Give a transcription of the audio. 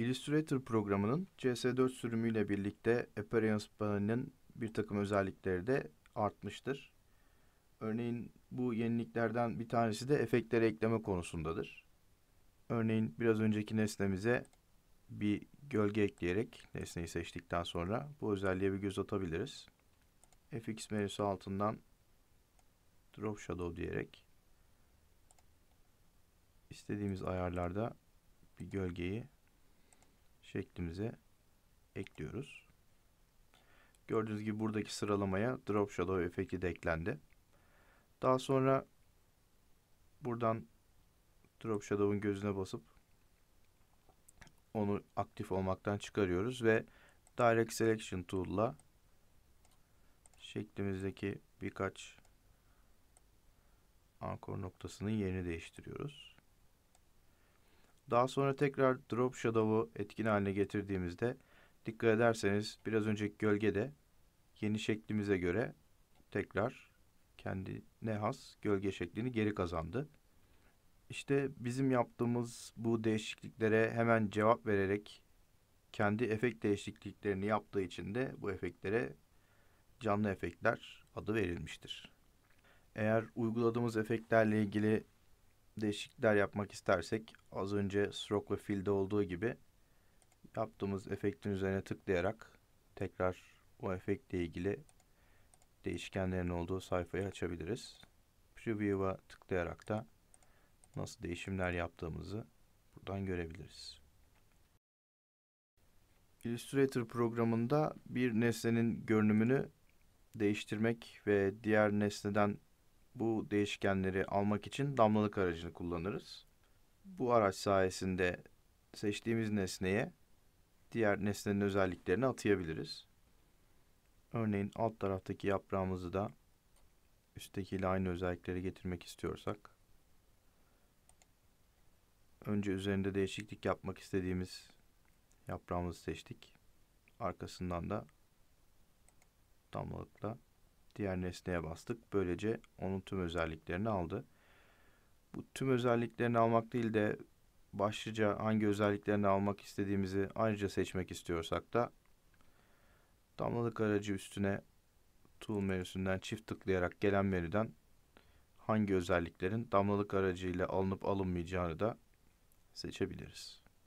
Illustrator programının CS4 sürümüyle birlikte Appearance panelinin bir takım özellikleri de artmıştır. Örneğin bu yeniliklerden bir tanesi de efektleri ekleme konusundadır. Örneğin biraz önceki nesnemize bir gölge ekleyerek nesneyi seçtikten sonra bu özelliğe bir göz atabiliriz. FX menüsü altından Drop Shadow diyerek istediğimiz ayarlarda bir gölgeyi şeklimize ekliyoruz. Gördüğünüz gibi buradaki sıralamaya drop shadow efekti de eklendi. Daha sonra buradan drop shadow'un gözüne basıp onu aktif olmaktan çıkarıyoruz ve direct selection tool'la şeklimizdeki birkaç ankor noktasının yerini değiştiriyoruz. Daha sonra tekrar Drop Shadow'u etkin haline getirdiğimizde dikkat ederseniz biraz önceki gölgede yeni şeklimize göre tekrar kendine has gölge şeklini geri kazandı. İşte bizim yaptığımız bu değişikliklere hemen cevap vererek kendi efekt değişikliklerini yaptığı için de bu efektlere canlı efektler adı verilmiştir. Eğer uyguladığımız efektlerle ilgili değişiklikler yapmak istersek az önce stroke ve fill'de olduğu gibi yaptığımız efektin üzerine tıklayarak tekrar o efektle ilgili değişkenlerin olduğu sayfayı açabiliriz. Preview'a tıklayarak da nasıl değişimler yaptığımızı buradan görebiliriz. Illustrator programında bir nesnenin görünümünü değiştirmek ve diğer nesneden bu değişkenleri almak için damlalık aracını kullanırız. Bu araç sayesinde seçtiğimiz nesneye diğer nesnenin özelliklerini atayabiliriz. Örneğin alt taraftaki yaprağımızı da üsttekiyle aynı özellikleri getirmek istiyorsak önce üzerinde değişiklik yapmak istediğimiz yaprağımızı seçtik. Arkasından da damlalıkla diğer nesneye bastık. Böylece onun tüm özelliklerini aldı. Bu tüm özelliklerini almak değil de başlıca hangi özelliklerini almak istediğimizi ayrıca seçmek istiyorsak da damlalık aracı üstüne tool menüsünden çift tıklayarak gelen menüden hangi özelliklerin damlalık aracıyla alınıp alınmayacağını da seçebiliriz.